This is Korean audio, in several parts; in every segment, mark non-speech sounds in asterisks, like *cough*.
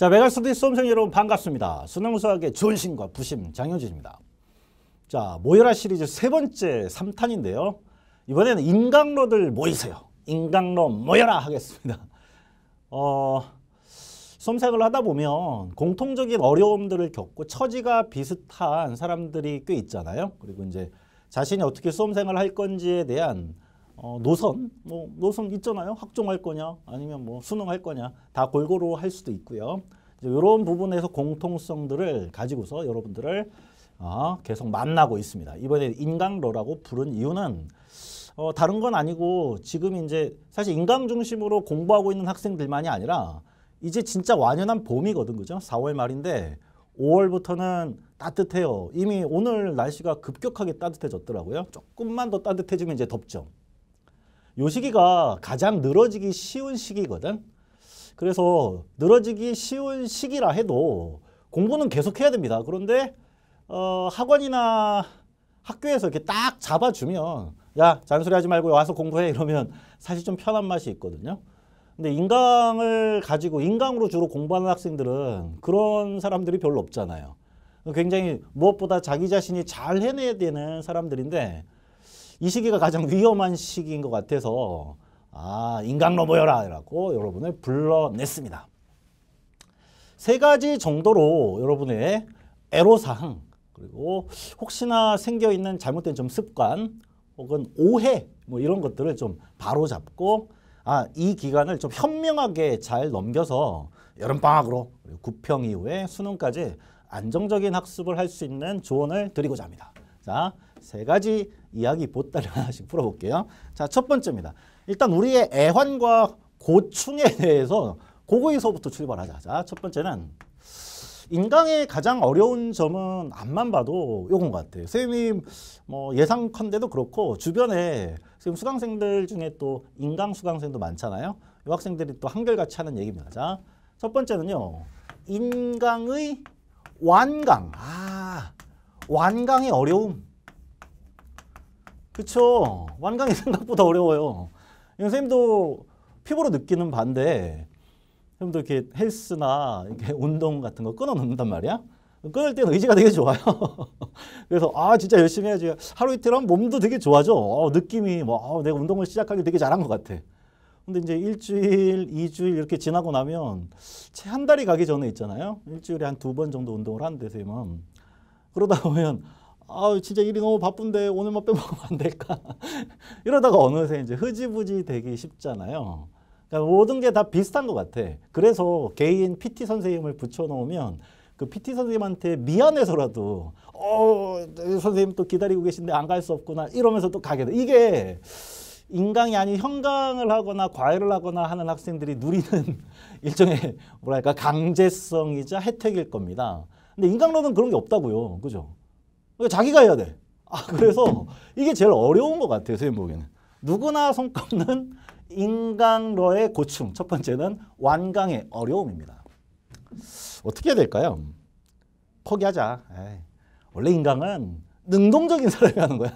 자, 메갈스터디 수험생 여러분 반갑습니다. 수능수학의 존심과 부심 장현진입니다. 자, 모여라 시리즈 세 번째 3탄인데요. 이번에는 인강로들 모이세요. 인강로 모여라 하겠습니다. *laughs* 어, 수험생을 하다 보면 공통적인 어려움들을 겪고 처지가 비슷한 사람들이 꽤 있잖아요. 그리고 이제 자신이 어떻게 수험생을할 건지에 대한 어, 노선, 뭐 노선 있잖아요. 확종할 거냐, 아니면 뭐 수능할 거냐, 다 골고루 할 수도 있고요. 이런 부분에서 공통성들을 가지고서 여러분들을 어, 계속 만나고 있습니다. 이번에 인강로라고 부른 이유는 어, 다른 건 아니고 지금 이제 사실 인강 중심으로 공부하고 있는 학생들만이 아니라 이제 진짜 완연한 봄이거든, 그죠? 4월 말인데 5월부터는 따뜻해요. 이미 오늘 날씨가 급격하게 따뜻해졌더라고요. 조금만 더 따뜻해지면 이제 덥죠. 요 시기가 가장 늘어지기 쉬운 시기거든. 그래서 늘어지기 쉬운 시기라 해도 공부는 계속해야 됩니다. 그런데 어, 학원이나 학교에서 이렇게 딱 잡아주면 야 잔소리 하지 말고 와서 공부해 이러면 사실 좀 편한 맛이 있거든요. 근데 인강을 가지고 인강으로 주로 공부하는 학생들은 그런 사람들이 별로 없잖아요. 굉장히 무엇보다 자기 자신이 잘 해내야 되는 사람들인데 이 시기가 가장 위험한 시기인 것 같아서 아 인강로 모여라 라고 여러분을 불러냈습니다. 세 가지 정도로 여러분의 애로사항 그리고 혹시나 생겨있는 잘못된 좀 습관 혹은 오해 뭐 이런 것들을 좀 바로잡고 아, 이 기간을 좀 현명하게 잘 넘겨서 여름방학으로 구평 이후에 수능까지 안정적인 학습을 할 수 있는 조언을 드리고자 합니다. 자, 세 가지 이야기 보따리 *laughs* 하나씩 풀어볼게요. 자, 첫 번째입니다. 일단 우리의 애환과 고충에 대해서 고거에서부터 출발하자. 자, 첫 번째는 인강의 가장 어려운 점은 앞만 봐도 요건 것 같아요. 선생님 뭐 예상컨대도 그렇고 주변에 지금 수강생들 중에 또 인강 수강생도 많잖아요. 이 학생들이 또 한결같이 하는 얘기입니다. 자, 첫 번째는요. 인강의 완강. 아, 완강의 어려움. 그쵸. 완강이 *laughs* 생각보다 어려워요. 선생님도 피부로 느끼는 반대 선생님도 이렇게 헬스나 이렇게 *laughs* 운동 같은 거 끊어놓는단 말이야. 끊을 때는 의지가 되게 좋아요. *laughs* 그래서 아 진짜 열심히 해야지. 하루 이틀 하면 몸도 되게 좋아져. 어, 느낌이 뭐 어, 내가 운동을 시작하기 되게 잘한 것 같아. 근데 이제 일주일, 이주일 이렇게 지나고 나면 채한 달이 가기 전에 있잖아요. 일주일에 한 두 번 정도 운동을 하는데 선생님은 그러다 보면 아 진짜 일이 너무 바쁜데 오늘만 빼먹으면 안 될까? *laughs* 이러다가 어느새 이제 흐지부지 되기 쉽잖아요. 그러니까 모든 게 다 비슷한 것 같아. 그래서 개인 PT 선생님을 붙여놓으면 그 PT 선생님한테 미안해서라도 어 선생님 또 기다리고 계신데 안 갈 수 없구나 이러면서 또 가게 돼. 이게 인강이 아닌 형강을 하거나 과외를 하거나 하는 학생들이 누리는 *laughs* 일종의 뭐랄까 강제성이자 혜택일 겁니다. 근데 인강로는 그런 게 없다고요. 그죠? 그러니까 자기가 해야 돼. 아, 그래서 이게 제일 어려운 것 같아요. 선생님 보기에는. 누구나 손꼽는 인강러의 고충. 첫 번째는 완강의 어려움입니다. 어떻게 해야 될까요? 포기하자. 에이. 원래 인강은 능동적인 *laughs* 사람이 하는 거야.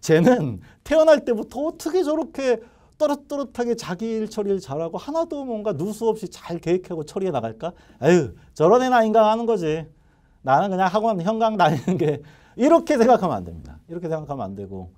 쟤는 태어날 때부터 어떻게 저렇게 또릇또릇하게 자기 일 처리를 잘하고 하나도 뭔가 누수 없이 잘 계획하고 처리해 나갈까? 에휴, 저런 애나 인강 하는 거지. 나는 그냥 학원 현강 다니는 게 *laughs* 이렇게 생각하면 안 됩니다. 이렇게 생각하면 안 되고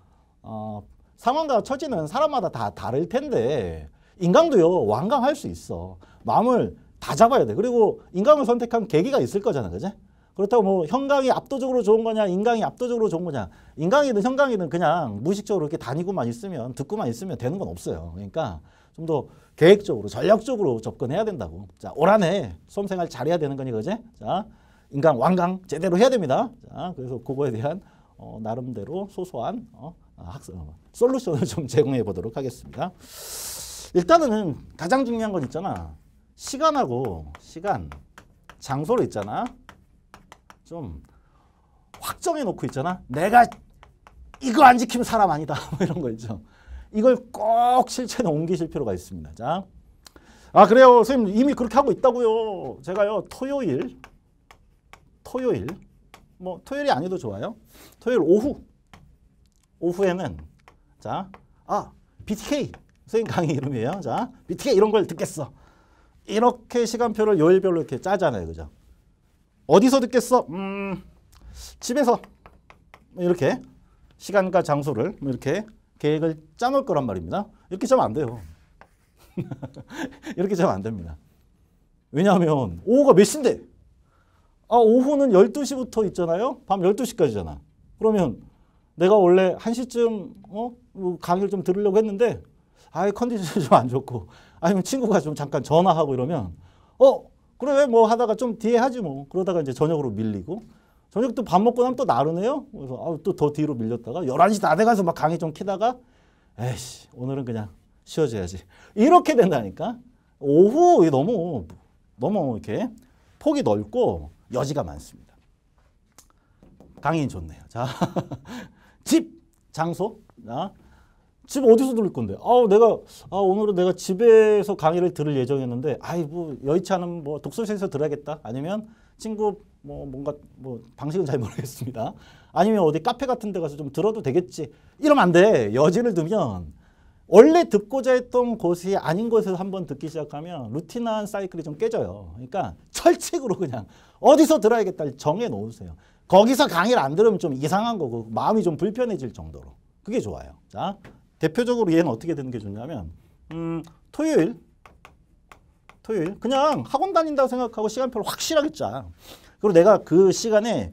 어, 상황과 처지는 사람마다 다 다를 텐데 인강도요 완강할 수 있어. 마음을 다 잡아야 돼. 그리고 인강을 선택한 계기가 있을 거잖아, 그제? 그렇다고 뭐 현강이 압도적으로 좋은 거냐, 인강이 압도적으로 좋은 거냐. 인강이든 현강이든 그냥 무의식적으로 이렇게 다니고만 있으면 듣고만 있으면 되는 건 없어요. 그러니까 좀 더 계획적으로 전략적으로 접근해야 된다고. 자, 올 한해 수험생활 잘해야 되는 거니, 그제? 자. 인강 완강 제대로 해야 됩니다. 자, 그래서 그거에 대한 어, 나름대로 소소한 어, 학습 어, 솔루션을 좀 *laughs* 제공해 보도록 하겠습니다. 일단은 가장 중요한 건 있잖아. 시간하고 시간, 장소를 있잖아. 좀 확정해 놓고 있잖아. 내가 이거 안 지키면 사람 아니다. *laughs* 뭐 이런 거 있죠. 이걸 꼭 실천에 옮기실 필요가 있습니다. 자. 아, 그래요. 선생님 이미 그렇게 하고 있다고요. 제가요. 토요일 토요일 뭐 토요일이 아니도 어 좋아요. 토요일 오후 오후에는 자, 아, BTK 선생님 강의 이름이에요. 자, BTK 이런 걸 듣겠어. 이렇게 시간표를 요일별로 이렇게 짜잖아요. 그죠? 어디서 듣겠어? 음, 집에서 뭐 이렇게 시간과 장소를 뭐 이렇게 계획을 짜놓을 거란 말입니다. 이렇게 짜면 안 돼요. *laughs* 이렇게 짜면 안 됩니다. 왜냐하면 오후가 몇 시인데 아, 오후는 12시부터 있잖아요. 밤 12시까지잖아. 그러면 내가 원래 1시쯤 어? 뭐 강의를 좀 들으려고 했는데 아예 컨디션이 *laughs* 좀 안 좋고 아니면 친구가 좀 잠깐 전화하고 이러면 어? 그래 뭐 하다가 좀 뒤에 하지 뭐. 그러다가 이제 저녁으로 밀리고 저녁 도밥 먹고 나면 또 나르네요. 그래서 아, 또더 뒤로 밀렸다가 11시 다 돼가서 막 강의 좀 키다가 에이씨 오늘은 그냥 쉬어줘야지. 이렇게 된다니까. 오후 너무 너무 이렇게 폭이 넓고 여지가 많습니다. 강인 좋네요. 자, *laughs* 집, 장소. 아, 집 어디서 들을 건데? 아 내가 아 오늘은 내가 집에서 강의를 들을 예정이었는데, 아이 뭐 여의치 않은 뭐 독서실에서 들어야겠다. 아니면 친구 뭐 뭔가 뭐 방식은 잘 모르겠습니다. 아니면 어디 카페 같은 데 가서 좀 들어도 되겠지. 이러면 안 돼. 여지를 두면 원래 듣고자 했던 곳이 아닌 곳에서 한번 듣기 시작하면 루틴한 사이클이 좀 깨져요. 그러니까 철칙으로 그냥 어디서 들어야겠다 정해 놓으세요. 거기서 강의를 안 들으면 좀 이상한 거고 마음이 좀 불편해질 정도로. 그게 좋아요. 자, 대표적으로 얘는 어떻게 되는 게 좋냐면 음, 토요일 토요일 그냥 학원 다닌다고 생각하고 시간표를 확실하게 짜. 그리고 내가 그 시간에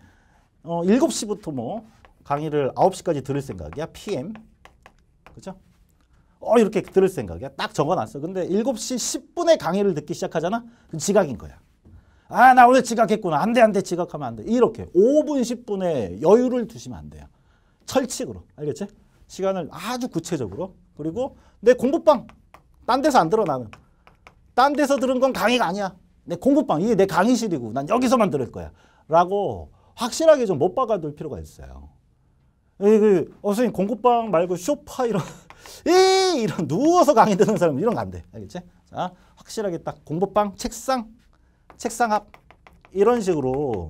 어, 7시부터 뭐 강의를 9시까지 들을 생각이야. PM. 그렇죠? 어 이렇게 들을 생각이야. 딱 적어놨어. 근데 7시 10분에 강의를 듣기 시작하잖아. 지각인 거야. 아 나 오늘 지각했구나. 안돼안돼 지각하면 안 돼. 이렇게 5분 10분에 여유를 두시면 안 돼요. 철칙으로 알겠지? 시간을 아주 구체적으로 그리고 내 공부방 딴 데서 안 들어 나는 딴 데서 들은 건 강의가 아니야. 내 공부방 이게 내 강의실이고 난 여기서만 들을 거야. 라고 확실하게 좀 못 박아둘 필요가 있어요. 에이, 그, 어, 선생님 공부방 말고 쇼파 이런 이 이런 누워서 강의 듣는 사람은 이런 거 안 돼. 알겠지? 자, 확실하게 딱 공부방, 책상, 책상 앞 이런 식으로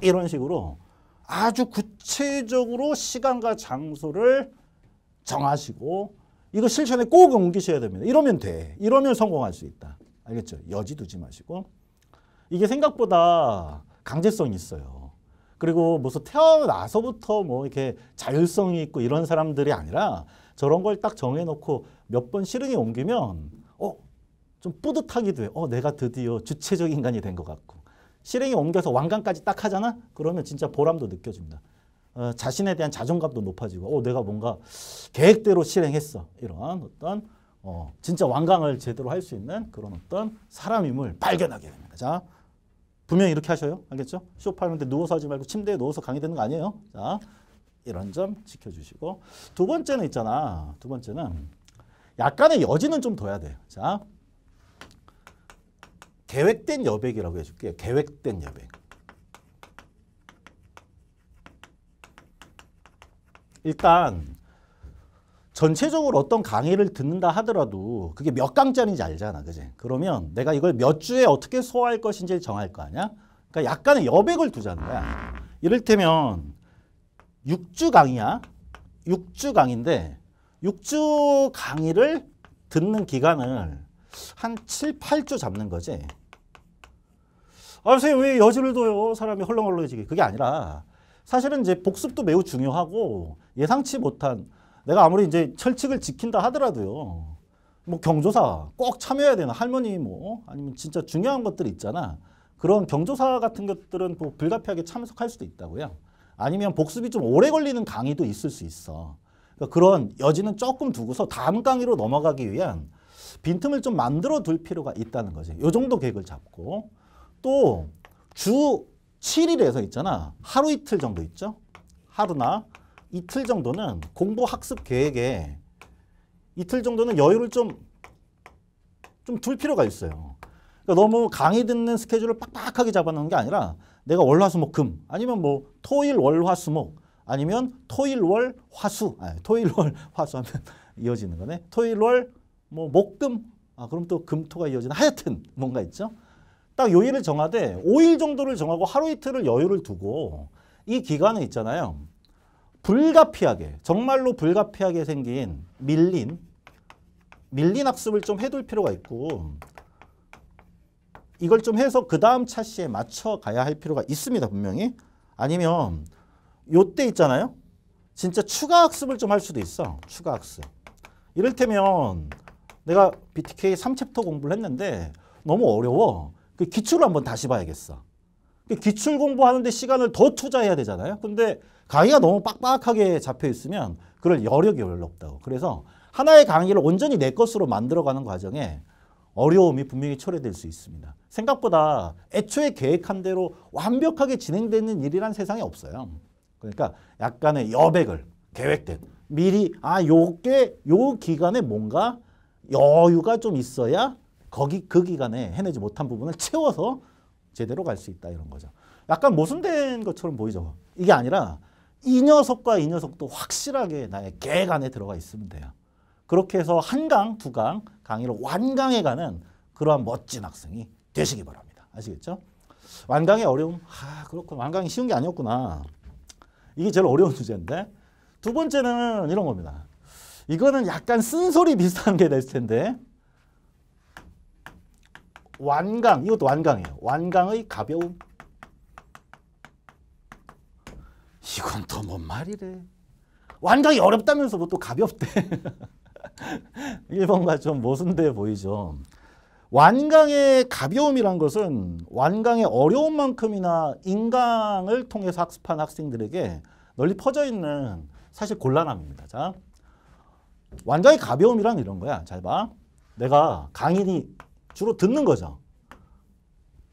이런 식으로 아주 구체적으로 시간과 장소를 정하시고 이거 실천에 꼭 옮기셔야 됩니다. 이러면 돼. 이러면 성공할 수 있다. 알겠죠? 여지 두지 마시고 이게 생각보다 강제성이 있어요. 그리고 무슨 태어나서부터 뭐 이렇게 자율성이 있고 이런 사람들이 아니라 저런 걸 딱 정해놓고 몇 번 실행에 옮기면 어, 좀 뿌듯하기도 해. 어, 내가 드디어 주체적 인간이 된 것 같고. 실행에 옮겨서 왕관까지 딱 하잖아? 그러면 진짜 보람도 느껴집니다. 어, 자신에 대한 자존감도 높아지고 어, 내가 뭔가 계획대로 실행했어. 이런 어떤 어, 진짜 왕강을 제대로 할 수 있는 그런 어떤 사람임을 발견하게 됩니다. 자, 분명히 이렇게 하셔요. 알겠죠? 쇼파 하는데 누워서 하지 말고 침대에 누워서 강의 되는 거 아니에요. 자, 이런 점 지켜주시고 두 번째는 있잖아. 두 번째는 약간의 여지는 좀 둬야 돼요. 자, 계획된 여백이라고 해줄게요. 계획된 여백. 일단 전체적으로 어떤 강의를 듣는다 하더라도 그게 몇 강짜리인지 알잖아. 그지? 그러면 내가 이걸 몇 주에 어떻게 소화할 것인지 정할 거 아니야? 그러니까 약간의 여백을 두자는 거야. 이를테면 6주 강의야. 6주 강의인데 6주 강의를 듣는 기간을 한 7, 8주 잡는 거지. 아, 선생님 왜 여지를 둬요? 사람이 헐렁헐렁해지게. 그게 아니라 사실은 이제 복습도 매우 중요하고 예상치 못한 내가 아무리 이제 철칙을 지킨다 하더라도요. 뭐 경조사 꼭 참여해야 되는 할머니 뭐 아니면 진짜 중요한 것들 있잖아. 그런 경조사 같은 것들은 뭐 불가피하게 참석할 수도 있다고요. 아니면 복습이 좀 오래 걸리는 강의도 있을 수 있어. 그러니까 그런 여지는 조금 두고서 다음 강의로 넘어가기 위한 빈틈을 좀 만들어 둘 필요가 있다는 거지. 요 정도 계획을 잡고 또 주 7일에서 있잖아. 하루 이틀 정도 있죠. 하루나 이틀 정도는 공부 학습 계획에 이틀 정도는 여유를 좀 좀 둘 필요가 있어요. 그러니까 너무 강의 듣는 스케줄을 빡빡하게 잡아놓는 게 아니라 내가 월화수목금 아니면 뭐 토일 월화수목 아니면 토일 월 화수 아 토일 월 화수하면 *laughs* 이어지는 거네. 토일 월 뭐 목금 아 그럼 또 금토가 이어지는 하여튼 뭔가 있죠. 딱 요일을 정하되 5일 정도를 정하고 하루 이틀을 여유를 두고 이 기간에 있잖아요. 불가피하게 정말로 불가피하게 생긴 밀린 밀린 학습을 좀 해둘 필요가 있고 이걸 좀 해서 그 다음 차시에 맞춰가야 할 필요가 있습니다 분명히 아니면 요 때 있잖아요 진짜 추가 학습을 좀 할 수도 있어 추가 학습 이를테면 내가 BTK 3챕터 공부를 했는데 너무 어려워 그 기출을 한번 다시 봐야겠어 그 기출 공부하는데 시간을 더 투자해야 되잖아요 근데 강의가 너무 빡빡하게 잡혀 있으면 그럴 여력이 별로 없다고. 그래서 하나의 강의를 온전히 내 것으로 만들어가는 과정에 어려움이 분명히 초래될 수 있습니다. 생각보다 애초에 계획한 대로 완벽하게 진행되는 일이란 세상에 없어요. 그러니까 약간의 여백을 계획된 미리 아 요게 요 기간에 뭔가 여유가 좀 있어야 거기 그 기간에 해내지 못한 부분을 채워서 제대로 갈 수 있다 이런 거죠. 약간 모순된 것처럼 보이죠. 이게 아니라 이 녀석과 이 녀석도 확실하게 나의 계획 안에 들어가 있으면 돼요. 그렇게 해서 한강, 두강, 강의로 완강해 가는 그러한 멋진 학생이 되시기 바랍니다. 아시겠죠? 완강의 어려움? 아그렇구 완강이 쉬운 게 아니었구나. 이게 제일 어려운 *laughs* 주제인데 두 번째는 이런 겁니다. 이거는 약간 쓴소리 비슷한 게 될 텐데 완강, 이것도 완강이에요. 완강의 가벼움. 이건 또 뭔 말이래. 완강이 어렵다면서 뭐 또 가볍대. 1번과 *laughs* 좀 모순돼 보이죠. 완강의 가벼움이란 것은 완강의 어려움만큼이나 인강을 통해서 학습한 학생들에게 널리 퍼져 있는 사실 곤란함입니다. 자, 완강의 가벼움이란 이런 거야. 잘 봐. 내가 강의니 주로 듣는 거죠.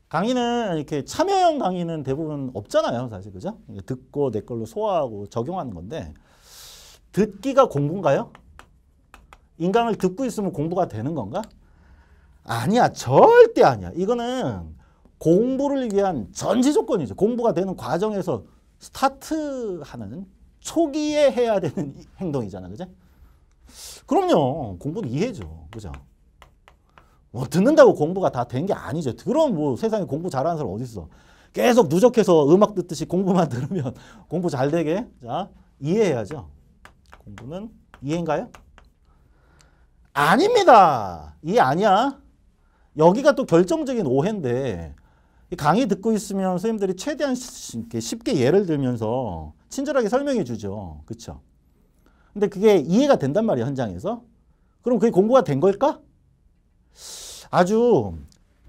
강의는 이렇게 참여형 강의는 대부분 없잖아요, 사실 그죠? 듣고 내 걸로 소화하고 적용하는 건데 듣기가 공부인가요? 인강을 듣고 있으면 공부가 되는 건가? 아니야, 절대 아니야. 이거는 공부를 위한 전제 조건이죠. 공부가 되는 과정에서 스타트하는 초기에 해야 되는 행동이잖아, 그죠? 그럼요, 공부는 이해죠, 그죠? 뭐 듣는다고 공부가 다 된 게 아니죠. 그럼 뭐 세상에 공부 잘하는 사람 어디 있어? 계속 누적해서 음악 듣듯이 공부만 *laughs* 들으면 공부 잘 되게 자 이해해야죠. 공부는 이해인가요? 아닙니다. 이해 아니야. 여기가 또 결정적인 오해인데 강의 듣고 있으면 선생님들이 최대한 쉽게 예를 들면서 친절하게 설명해 주죠. 그렇죠? 근데 그게 이해가 된단 말이에요. 현장에서. 그럼 그게 공부가 된 걸까? 아주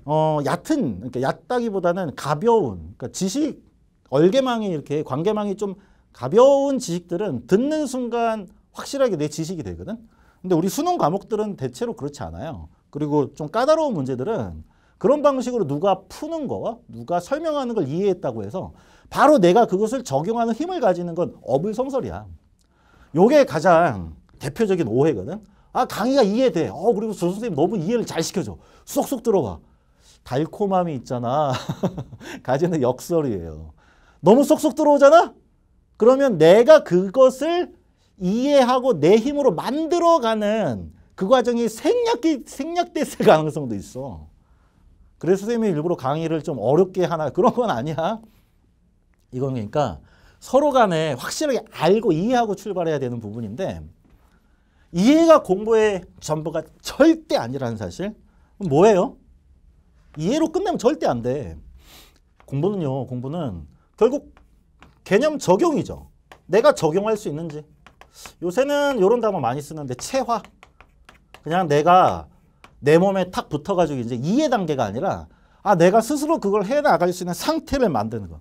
어, 얕은, 그러니까 얕다기보다는 가벼운, 그러니까 지식, 얼개망이 이렇게 관계망이 좀 가벼운 지식들은 듣는 순간 확실하게 내 지식이 되거든. 근데 우리 수능 과목들은 대체로 그렇지 않아요. 그리고 좀 까다로운 문제들은 그런 방식으로 누가 푸는 거 누가 설명하는 걸 이해했다고 해서 바로 내가 그것을 적용하는 힘을 가지는 건 어불성설이야. 요게 가장 대표적인 오해거든. 아 강의가 이해돼. 어 그리고 조 선생님 너무 이해를 잘 시켜줘. 쏙쏙 들어와. 달콤함이 있잖아. *laughs* 가지는 역설이에요. 너무 쏙쏙 들어오잖아? 그러면 내가 그것을 이해하고 내 힘으로 만들어가는 그 과정이 생략이, 생략됐을 가능성도 있어. 그래서 선생님이 일부러 강의를 좀 어렵게 하나 그런 건 아니야. 이건 그러니까 서로 간에 확실하게 알고 이해하고 출발해야 되는 부분인데 이해가 공부의 전부가 절대 아니라는 사실. 뭐예요? 이해로 끝내면 절대 안 돼. 공부는요. 공부는 결국 개념 적용이죠. 내가 적용할 수 있는지. 요새는 이런 단어 많이 쓰는데 체화. 그냥 내가 내 몸에 탁 붙어가지고 이제 이해 단계가 아니라 아 내가 스스로 그걸 해나갈 수 있는 상태를 만드는 거.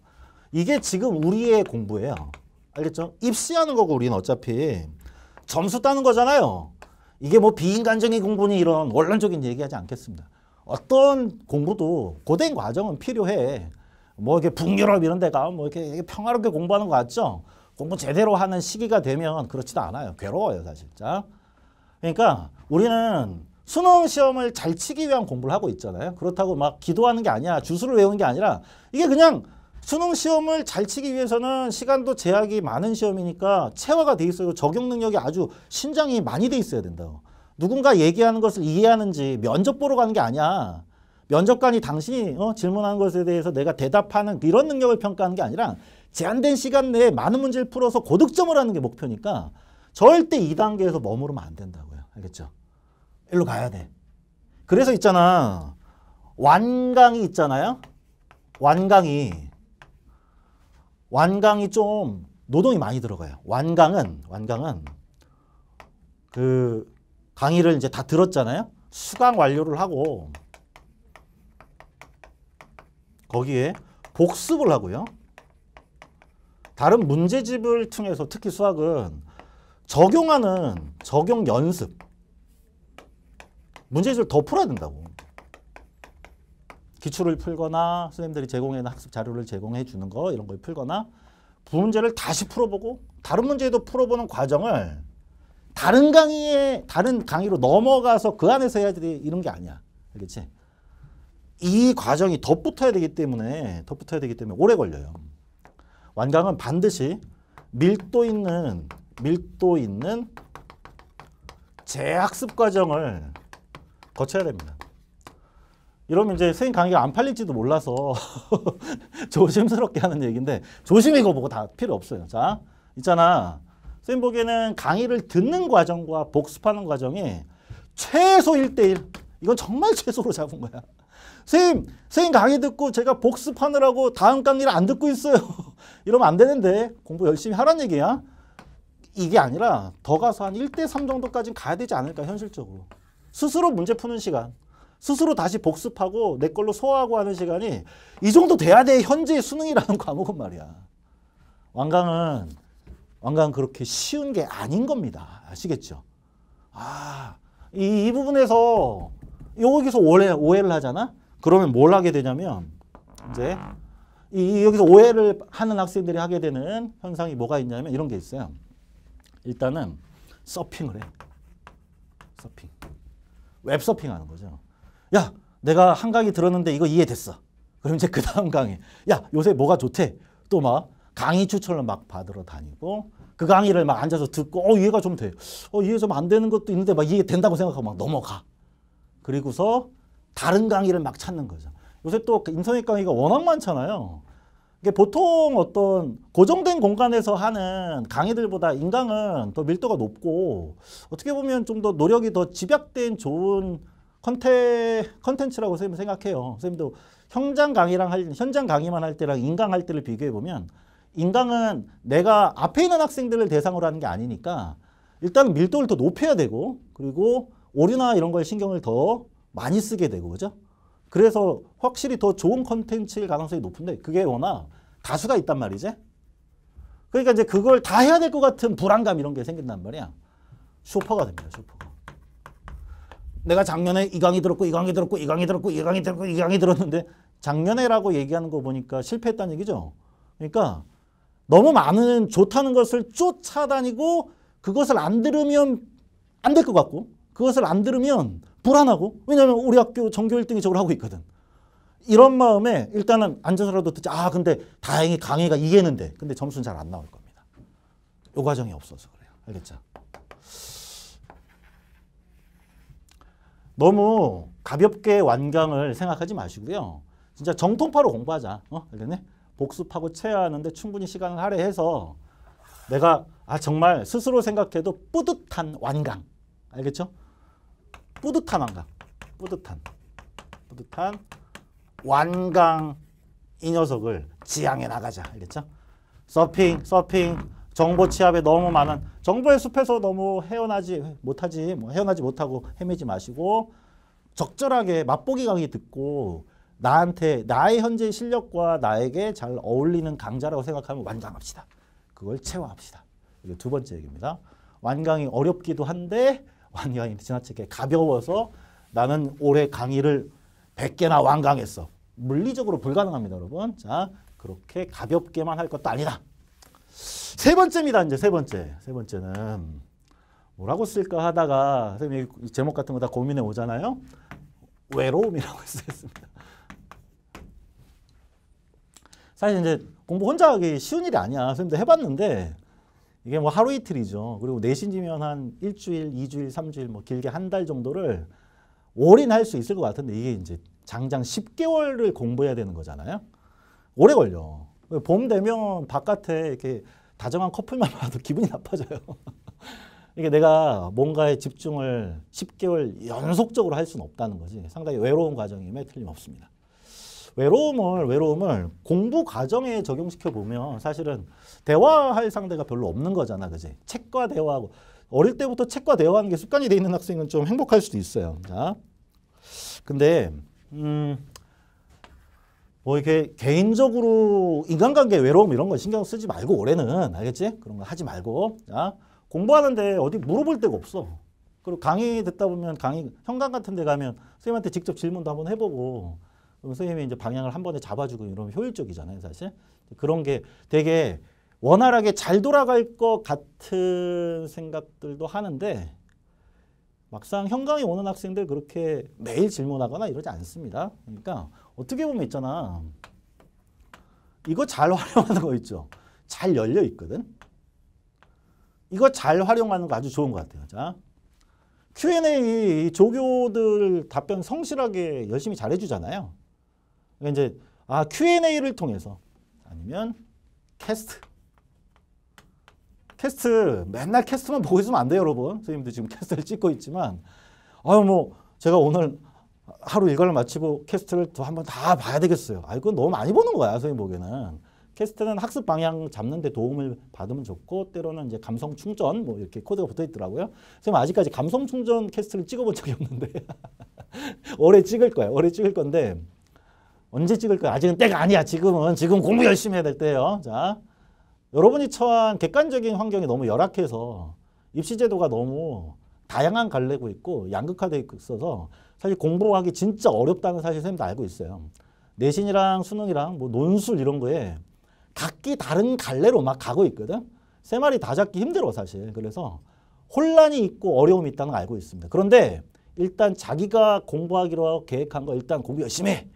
이게 지금 우리의 공부예요. 알겠죠? 입시하는 거고 우리는 어차피 점수 따는 거잖아요. 이게 뭐 비인간적인 공부니 이런 원론적인 얘기하지 않겠습니다. 어떤 공부도 고된 과정은 필요해. 뭐 이렇게 북유럽 이런 데가 뭐 이렇게 평화롭게 공부하는 것 같죠? 공부 제대로 하는 시기가 되면 그렇지도 않아요. 괴로워요, 사실. 자. 그러니까 우리는 수능 시험을 잘 치기 위한 공부를 하고 있잖아요. 그렇다고 막 기도하는 게 아니야. 주술을 외우는 게 아니라 이게 그냥 수능 시험을 잘 치기 위해서는 시간도 제약이 많은 시험이니까 체화가 돼 있어요. 적용 능력이 아주 신장이 많이 돼 있어야 된다. 누군가 얘기하는 것을 이해하는지 면접 보러 가는 게 아니야. 면접관이 당신이 어, 질문하는 것에 대해서 내가 대답하는 이런 능력을 평가하는 게 아니라 제한된 시간 내에 많은 문제를 풀어서 고득점을 하는 게 목표니까 절대 이단계에서 머무르면 안 된다고요. 알겠죠? 일로 가야 돼. 그래서 있잖아. 완강이 있잖아요. 완강이. 완강이 좀 노동이 많이 들어가요. 완강은 완강은 그 강의를 이제 다 들었잖아요. 수강 완료를 하고 거기에 복습을 하고요. 다른 문제집을 통해서 특히 수학은 적용하는 적용 연습 문제집을 더 풀어야 된다고. 기출을 풀거나 선생님들이 제공해 학습 자료를 제공해 주는 거 이런 걸 풀거나 부문제를 그 다시 풀어보고 다른 문제도 풀어보는 과정을 다른 강의에 다른 강의로 넘어가서 그 안에서 해야 되 이런 게 아니야. 알겠지? 이 과정이 덧붙어야 되기 때문에 덧붙어야 되기 때문에 오래 걸려요. 완강은 반드시 밀도 있는 밀도 있는 재학습 과정을 거쳐야 됩니다. 이러면 이제 선생님 강의가 안 팔릴지도 몰라서 *laughs* 조심스럽게 하는 얘기인데 조심히 이거 보고 다 필요 없어요. 자, 있잖아. 선생님 보기에는 강의를 듣는 과정과 복습하는 과정이 최소 1대1 이건 정말 *laughs* 최소로 잡은 거야. 선생님, 선생님 강의 듣고 제가 복습하느라고 다음 강의를 안 듣고 있어요. *laughs* 이러면 안 되는데 공부 열심히 하란 얘기야. 이게 아니라 더 가서 한 1대3 정도까지는 가야 되지 않을까 현실적으로. 스스로 문제 푸는 시간. 스스로 다시 복습하고 내 걸로 소화하고 하는 시간이 이 정도 돼야 돼 현재의 수능이라는 *laughs* 과목은 말이야. 왕강은 왕강 그렇게 쉬운 게 아닌 겁니다. 아시겠죠? 아, 이, 이 부분에서 여기서 오해, 오해를 하잖아. 그러면 뭘 하게 되냐면 이제 이, 여기서 오해를 하는 학생들이 하게 되는 현상이 뭐가 있냐면 이런 게 있어요. 일단은 서핑을 해. 서핑. 웹서핑 하는 거죠. 야 내가 한 강의 들었는데 이거 이해됐어. 그럼 이제 그 다음 강의. 야 요새 뭐가 좋대. 또 막 강의 추천을 막 받으러 다니고 그 강의를 막 앉아서 듣고 어 이해가 좀 돼. 어 이해 좀 안 되는 것도 있는데 막 이해 된다고 생각하고 막 넘어가. 그리고서 다른 강의를 막 찾는 거죠. 요새 또 그 인터넷 강의가 워낙 많잖아요. 이게 보통 어떤 고정된 공간에서 하는 강의들보다 인강은 더 밀도가 높고 어떻게 보면 좀 더 노력이 더 집약된 좋은 컨테, 컨텐츠라고 선생님 생각해요. 선생님도 현장 강의랑 할, 현장 강의만 할 때랑 인강 할 때를 비교해보면 인강은 내가 앞에 있는 학생들을 대상으로 하는 게 아니니까 일단 밀도를 더 높여야 되고 그리고 오류나 이런 걸 신경을 더 많이 쓰게 되고 그죠? 그래서 확실히 더 좋은 컨텐츠일 가능성이 높은데 그게 워낙 다수가 있단 말이지. 그러니까 이제 그걸 다 해야 될 것 같은 불안감 이런 게 생긴단 말이야. 쇼퍼가 됩니다. 쇼퍼 내가 작년에 이 강의 들었고 이 강의 들었고 이 강의 들었고 이 강의 들었고 이 강의 들었는데 작년에라고 얘기하는 거 보니까 실패했다는 얘기죠. 그러니까 너무 많은 좋다는 것을 쫓아다니고 그것을 안 들으면 안 될 것 같고 그것을 안 들으면 불안하고 왜냐하면 우리 학교 전교 1등이 저걸 하고 있거든. 이런 마음에 일단은 앉아서라도 듣지 아 근데 다행히 강의가 이해는 했데 근데 점수는 잘 안 나올 겁니다. 요 과정이 없어서 그래요. 알겠죠? 너무 가볍게 완강을 생각하지 마시고요. 진짜 정통파로 공부하자. 어? 알겠네? 복습하고 체하는데 충분히 시간을 할애해서 내가 아 정말 스스로 생각해도 뿌듯한 완강. 알겠죠? 뿌듯한 완강. 뿌듯한. 뿌듯한 완강 이 녀석을 지향해 나가자. 알겠죠? 서핑, 서핑, 정보 취합에 너무 많은 정보의 숲에서 너무 헤어나지 못하지 뭐 헤어나지 못하고 헤매지 마시고 적절하게 맛보기 강의 듣고 나한테 나의 현재 실력과 나에게 잘 어울리는 강좌라고 생각하면 완강합시다. 그걸 채워합시다. 이게 두 번째 얘기입니다. 완강이 어렵기도 한데 완강이 지나치게 가벼워서 나는 올해 강의를 100개나 완강했어. 물리적으로 불가능합니다, 여러분. 자, 그렇게 가볍게만 할 것도 아니다. 세 번째입니다. 이제 세 번째. 세 번째는 뭐라고 쓸까 하다가 선생님 제목 같은 거 다 고민해 오잖아요. 외로움이라고 쓰겠습니다. *laughs* 사실 이제 공부 혼자 하기 쉬운 일이 아니야. 선생님도 해봤는데 이게 뭐 하루 이틀이죠. 그리고 내신지면 한 일주일, 이주일, 삼주일 뭐 길게 한 달 정도를 올인할 수 있을 것 같은데 이게 이제 장장 10개월을 공부해야 되는 거잖아요. 오래 걸려. 봄 되면 바깥에 이렇게 다정한 커플만 봐도 기분이 나빠져요. *laughs* 이게 내가 뭔가에 집중을 10개월 연속적으로 할 수는 없다는 거지. 상당히 외로운 과정임에 틀림없습니다. 외로움을 외로움을 공부 과정에 적용시켜 보면 사실은 대화할 상대가 별로 없는 거잖아, 그지? 책과 대화하고 어릴 때부터 책과 대화하는 게 습관이 돼 있는 학생은 좀 행복할 수도 있어요. 자, 근데 음. 뭐 이렇게 개인적으로 인간관계 외로움 이런 거 신경 쓰지 말고 올해는 알겠지? 그런 거 하지 말고 자 공부하는데 어디 물어볼 데가 없어. 그리고 강의 듣다 보면 강의 현관 같은 데 가면 선생님한테 직접 질문도 한번 해보고 선생님이 이제 방향을 한 번에 잡아주고 이러면 효율적이잖아요 사실 그런 게 되게 원활하게 잘 돌아갈 것 같은 생각들도 하는데 막상 현강에 오는 학생들 그렇게 매일 질문하거나 이러지 않습니다. 그러니까 어떻게 보면 있잖아. 이거 잘 활용하는 거 있죠. 잘 열려 있거든. 이거 잘 활용하는 거 아주 좋은 것 같아요. 자, Q&A 조교들 답변 성실하게 열심히 잘 해주잖아요. 그러니까 이제 아 Q&A를 통해서 아니면 테스트 캐스트 맨날 캐스트만 보고 있으면 안 돼요, 여러분. 선생님도 지금 캐스트를 찍고 있지만 아유 뭐 제가 오늘 하루 일과를 마치고 캐스트를 또 한번 다 봐야 되겠어요. 아 이건 너무 많이 보는 거야, 선생님 보기에는. 캐스트는 학습 방향 잡는 데 도움을 받으면 좋고 때로는 이제 감성 충전 뭐 이렇게 코드가 붙어 있더라고요. 선생님 아직까지 감성 충전 캐스트를 찍어본 적이 없는데 *laughs* 올해 찍을 거예요. 올해 찍을 건데 언제 찍을 거야? 아직은 때가 아니야. 지금은 지금 공부 열심히 해야 될 때예요. 자. 여러분이 처한 객관적인 환경이 너무 열악해서 입시제도가 너무 다양한 갈래고 있고 양극화되어 있어서 사실 공부하기 진짜 어렵다는 사실 선생님도 알고 있어요. 내신이랑 수능이랑 뭐 논술 이런 거에 각기 다른 갈래로 막 가고 있거든. 세 마리 다 잡기 힘들어 사실. 그래서 혼란이 있고 어려움이 있다는 걸 알고 있습니다. 그런데 일단 자기가 공부하기로 계획한 거 일단 공부 열심히 해.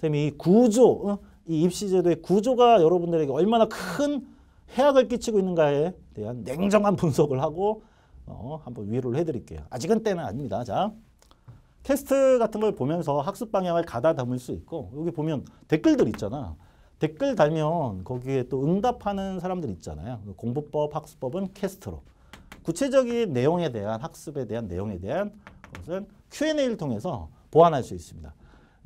선생님이 구조, 어? 이 입시제도의 구조가 여러분들에게 얼마나 큰 해악을 끼치고 있는가에 대한 냉정한 분석을 하고 어, 한번 위로를 해드릴게요. 아직은 때는 아닙니다. 자, 테스트 같은 걸 보면서 학습 방향을 가다 듬을수 있고 여기 보면 댓글들 있잖아. 댓글 달면 거기에 또 응답하는 사람들 있잖아요. 그 공부법, 학습법은 캐스트로. 구체적인 내용에 대한 학습에 대한 내용에 대한 것은 Q&A를 통해서 보완할 수 있습니다.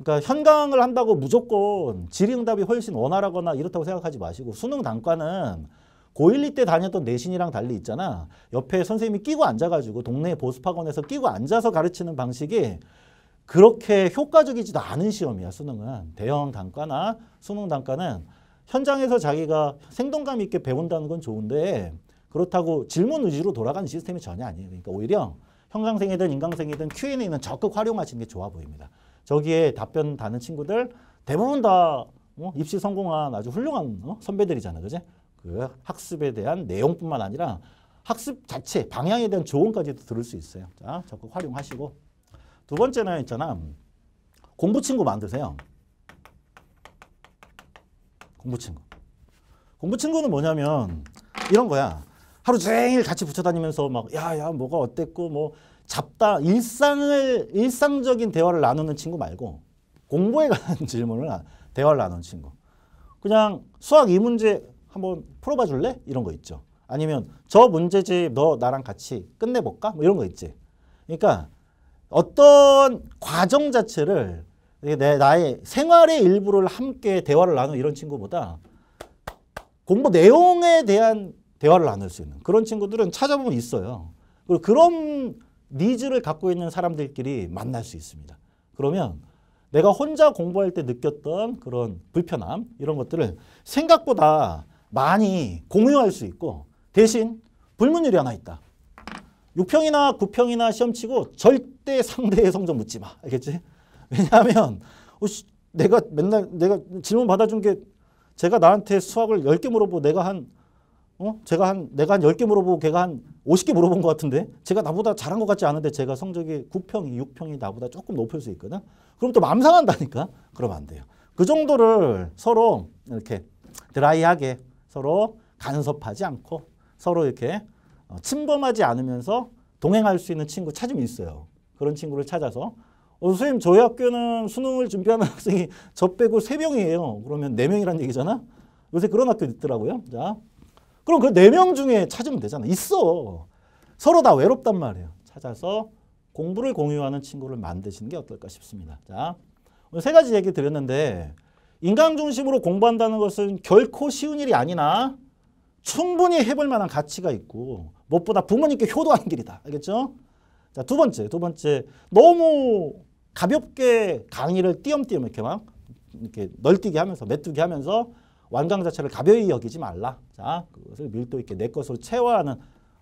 그러니까 현강을 한다고 무조건 질의응답이 훨씬 원활하거나 이렇다고 생각하지 마시고 수능 단과는 고1, 2때 다녔던 내신이랑 달리 있잖아. 옆에 선생님이 끼고 앉아가지고 동네 보습학원에서 끼고 앉아서 가르치는 방식이 그렇게 효과적이지도 않은 시험이야 수능은. 대형 단과나 수능 단과는 현장에서 자기가 생동감 있게 배운다는 건 좋은데 그렇다고 질문 의지로 돌아가는 시스템이 전혀 아니에요. 그러니까 오히려 형광생이든 인강생이든 Q&A는 적극 활용하시는 게 좋아 보입니다. 저기에 답변 다는 친구들 대부분 다 어? 입시 성공한 아주 훌륭한 어? 선배들이잖아. 그지? 그 학습에 대한 내용뿐만 아니라 학습 자체, 방향에 대한 조언까지도 들을 수 있어요. 자, 적극 활용하시고. 두 번째는 있잖아. 공부 친구 만드세요. 공부 친구. 공부 친구는 뭐냐면 이런 거야. 하루 종일 같이 붙여다니면서 막 야야 뭐가 어땠고 뭐 잡다 일상을 일상적인 대화를 나누는 친구 말고 공부에 관한 *laughs* 질문을 대화를 나누는 친구. 그냥 수학 이 문제 한번 풀어봐 줄래? 이런 거 있죠. 아니면 저 문제집 너 나랑 같이 끝내볼까? 뭐 이런 거 있지. 그러니까 어떤 과정 자체를 내 나의 생활의 일부를 함께 대화를 나누는 이런 친구보다 공부 내용에 대한 대화를 나눌 수 있는 그런 친구들은 찾아보면 있어요. 그리고 그런 니즈를 갖고 있는 사람들끼리 만날 수 있습니다. 그러면 내가 혼자 공부할 때 느꼈던 그런 불편함 이런 것들을 생각보다 많이 공유할 수 있고 대신 불문율이 하나 있다. 6평이나 9평이나 시험치고 절대 상대의 성적 묻지 마. 알겠지? 왜냐하면 내가 맨날 내가 질문 받아준 게 제가 나한테 수학을 10개 물어보고 내가 한 어? 제가 한 내가 한 10개 물어보고 걔가 한 50개 물어본 것 같은데 제가 나보다 잘한 것 같지 않은데 제가 성적이 9평, 6평이 나보다 조금 높을 수 있거든. 그럼 또 맘상한다니까. 그럼안 돼요. 그 정도를 서로 이렇게 드라이하게 서로 간섭하지 않고 서로 이렇게 어, 침범하지 않으면서 동행할 수 있는 친구 찾으면 있어요. 그런 친구를 찾아서 어, 선생님 저희 학교는 수능을 준비하는 *laughs* 학생이 저 빼고 세명이에요 그러면 네명이라는 얘기잖아. 요새 그런 학교 있더라고요. 자, 그럼 그 네 명 중에 찾으면 되잖아. 있어. 서로 다 외롭단 말이에요. 찾아서 공부를 공유하는 친구를 만드시는 게 어떨까 싶습니다. 자, 오늘 세 가지 얘기 드렸는데 인강 중심으로 공부한다는 것은 결코 쉬운 일이 아니나 충분히 해볼 만한 가치가 있고 무엇보다 부모님께 효도하는 길이다. 알겠죠? 자, 두 번째, 두 번째 너무 가볍게 강의를 띄엄띄엄 이렇게 막 이렇게 널뛰게 하면서 메뚜기 하면서 완강 자체를 가벼이 여기지 말라. 자, 그것을 밀도 있게 내 것으로 채워하는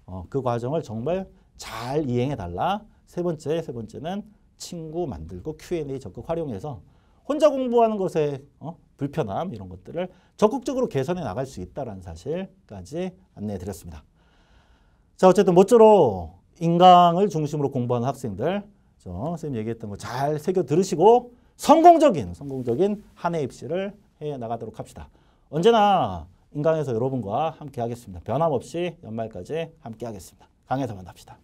어, 그 과정을 정말 잘 이행해 달라. 세 번째, 세 번째는 친구 만들고 Q&A 적극 활용해서 혼자 공부하는 것에 어, 불편함 이런 것들을 적극적으로 개선해 나갈 수 있다는 사실까지 안내해 드렸습니다. 자, 어쨌든 모쪼록 인강을 중심으로 공부하는 학생들 저 선생님 얘기했던 거 잘 새겨 들으시고 성공적인 성공적인 한해 입시를 해 나가도록 합시다. 언제나 인강에서 여러분과 함께 하겠습니다. 변함없이 연말까지 함께 하겠습니다. 강에서 만납시다.